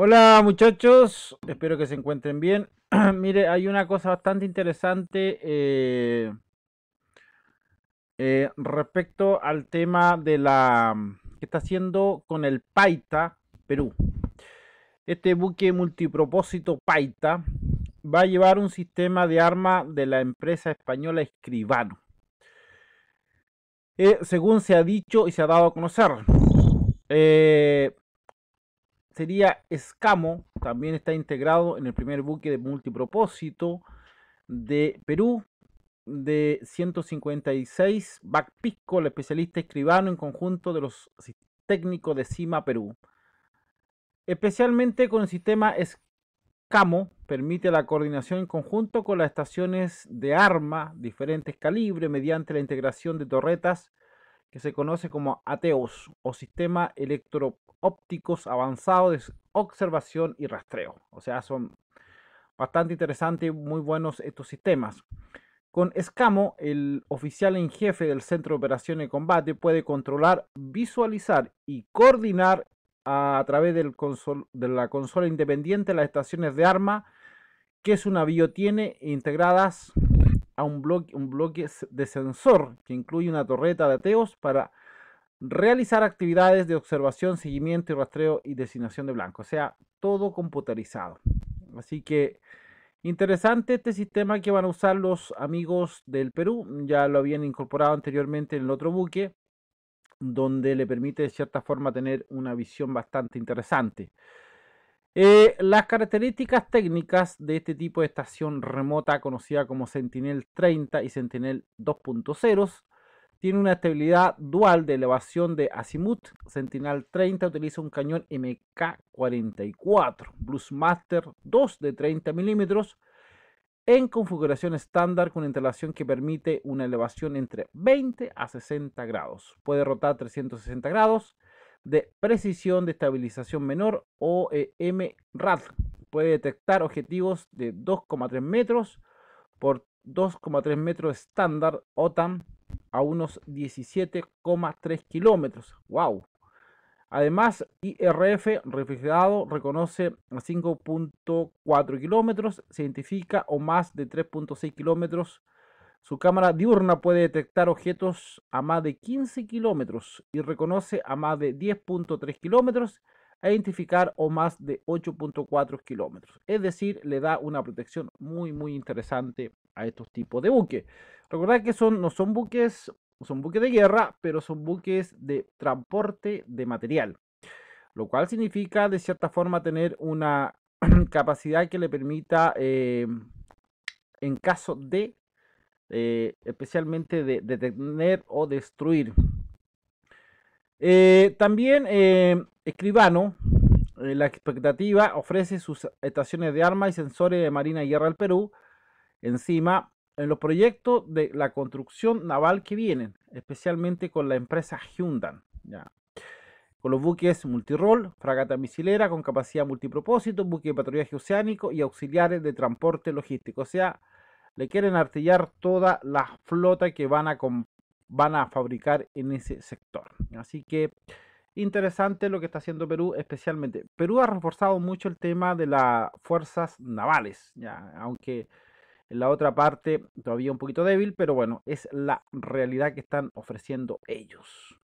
Hola muchachos, espero que se encuentren bien. Mire, hay una cosa bastante interesante eh, eh, respecto al tema de la que está haciendo con el Paita Perú. Este buque multipropósito Paita va a llevar un sistema de arma de la empresa española Escribano. Eh, según se ha dicho y se ha dado a conocer, eh, sería Escamo, también está integrado en el primer buque de multipropósito de Perú de 156, Back el especialista escribano en conjunto de los técnicos de CIMA Perú. Especialmente con el sistema Escamo, permite la coordinación en conjunto con las estaciones de arma, diferentes calibres, mediante la integración de torretas que se conoce como ATEOS o Sistema electro ópticos Avanzado de Observación y Rastreo. O sea, son bastante interesantes y muy buenos estos sistemas. Con Escamo, el oficial en jefe del Centro de Operaciones de Combate puede controlar, visualizar y coordinar a, través de la consola independiente las estaciones de arma que su navío tiene integradas a un bloque, un bloque de sensor que incluye una torreta de ateos para realizar actividades de observación, seguimiento y rastreo y designación de blanco O sea, todo computarizado. Así que interesante este sistema que van a usar los amigos del Perú. Ya lo habían incorporado anteriormente en el otro buque, donde le permite de cierta forma tener una visión bastante interesante. Eh, las características técnicas de este tipo de estación remota conocida como Sentinel 30 y Sentinel 2.0 tiene una estabilidad dual de elevación de azimut. Sentinel 30 utiliza un cañón MK44 Bluesmaster 2 de 30 milímetros en configuración estándar con instalación que permite una elevación entre 20 a 60 grados. Puede rotar 360 grados de precisión de estabilización menor o EM Puede detectar objetivos de 2,3 metros por 2,3 metros estándar OTAN a unos 17,3 kilómetros. ¡Wow! Además, IRF refrigerado reconoce a 5.4 kilómetros, se identifica o más de 3.6 kilómetros su cámara diurna puede detectar objetos a más de 15 kilómetros y reconoce a más de 10.3 kilómetros a e identificar o más de 8.4 kilómetros. Es decir, le da una protección muy, muy interesante a estos tipos de buques. Recordad que son, no son buques, son buques de guerra, pero son buques de transporte de material. Lo cual significa, de cierta forma, tener una capacidad que le permita, eh, en caso de eh, especialmente de, detener o destruir. Eh, también eh, Escribano, la expectativa, ofrece sus estaciones de armas y sensores de Marina y Guerra al Perú encima en los proyectos de la construcción naval que vienen, especialmente con la empresa Hyundai. Ya. Con los buques multirol, fragata misilera con capacidad multipropósito, buque de patrullaje oceánico y auxiliares de transporte logístico. O sea, le quieren artillar toda la flota que van a, van a fabricar en ese sector. Así que interesante lo que está haciendo Perú, especialmente. Perú ha reforzado mucho el tema de las fuerzas navales, aunque en la otra parte todavía un poquito débil, pero bueno, es la realidad que están ofreciendo ellos.